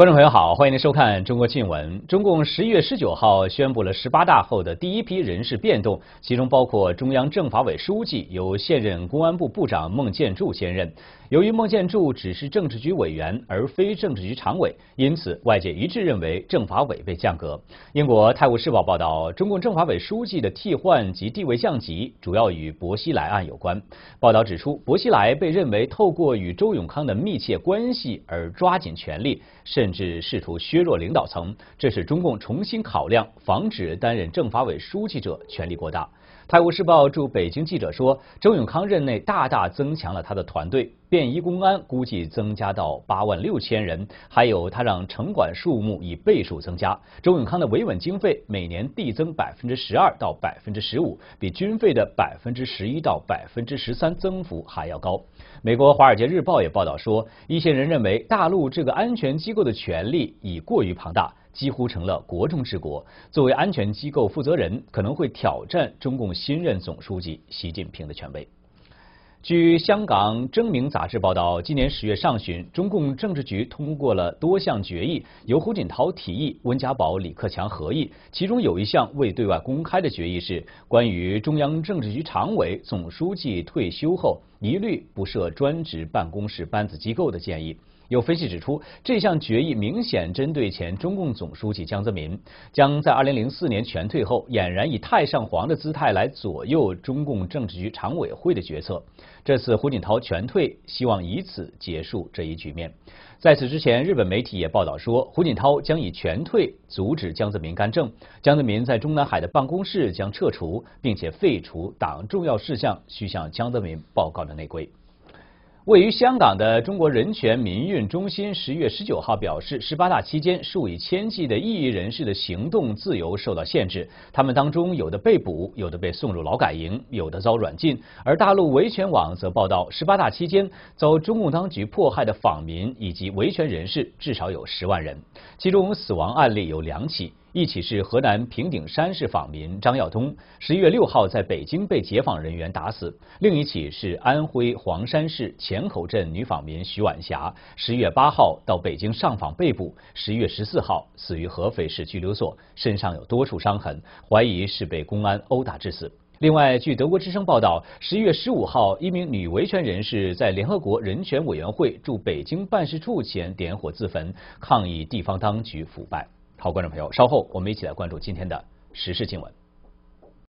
观众朋友好，欢迎您收看中国新闻。中共十一月十九号宣布了十八大后的第一批人事变动，其中包括中央政法委书记由现任公安部部长孟建柱兼任。由于孟建柱只是政治局委员而非政治局常委，因此外界一致认为政法委被降格。英国《泰晤士报》报道，中共政法委书记的替换及地位降级主要与薄熙来案有关。报道指出，薄熙来被认为透过与周永康的密切关系而抓紧权力，甚。至试图削弱领导层，这是中共重新考量，防止担任政法委书记者权力过大。《泰晤士报》驻北京记者说，周永康任内大大增强了他的团队。便衣公安估计增加到八万六千人，还有他让城管数目以倍数增加。周永康的维稳经费每年递增百分之十二到百分之十五，比军费的百分之十一到百分之十三增幅还要高。美国《华尔街日报》也报道说，一些人认为大陆这个安全机构的权力已过于庞大，几乎成了国中之国。作为安全机构负责人，可能会挑战中共新任总书记习近平的权威。据香港《明杂志报道，今年十月上旬，中共政治局通过了多项决议，由胡锦涛提议，温家宝、李克强合议。其中有一项未对外公开的决议是关于中央政治局常委、总书记退休后一律不设专职办公室班子机构的建议。有分析指出，这项决议明显针对前中共总书记江泽民，将在二零零四年全退后，俨然以太上皇的姿态来左右中共政治局常委会的决策。这次胡锦涛全退，希望以此结束这一局面。在此之前，日本媒体也报道说，胡锦涛将以全退阻止江泽民干政。江泽民在中南海的办公室将撤除，并且废除党重要事项需向江泽民报告的内规。位于香港的中国人权民运中心十月十九号表示，十八大期间数以千计的异议人士的行动自由受到限制，他们当中有的被捕，有的被送入劳改营，有的遭软禁。而大陆维权网则报道，十八大期间遭中共当局迫害的访民以及维权人士至少有十万人，其中死亡案例有两起。一起是河南平顶山市访民张耀东，十一月六号在北京被解访人员打死；另一起是安徽黄山市前口镇女访民徐婉霞，十一月八号到北京上访被捕，十一月十四号死于合肥市拘留所，身上有多处伤痕，怀疑是被公安殴打致死。另外，据德国之声报道，十一月十五号，一名女维权人士在联合国人权委员会驻北京办事处前点火自焚，抗议地方当局腐败。好，观众朋友，稍后我们一起来关注今天的时事新闻。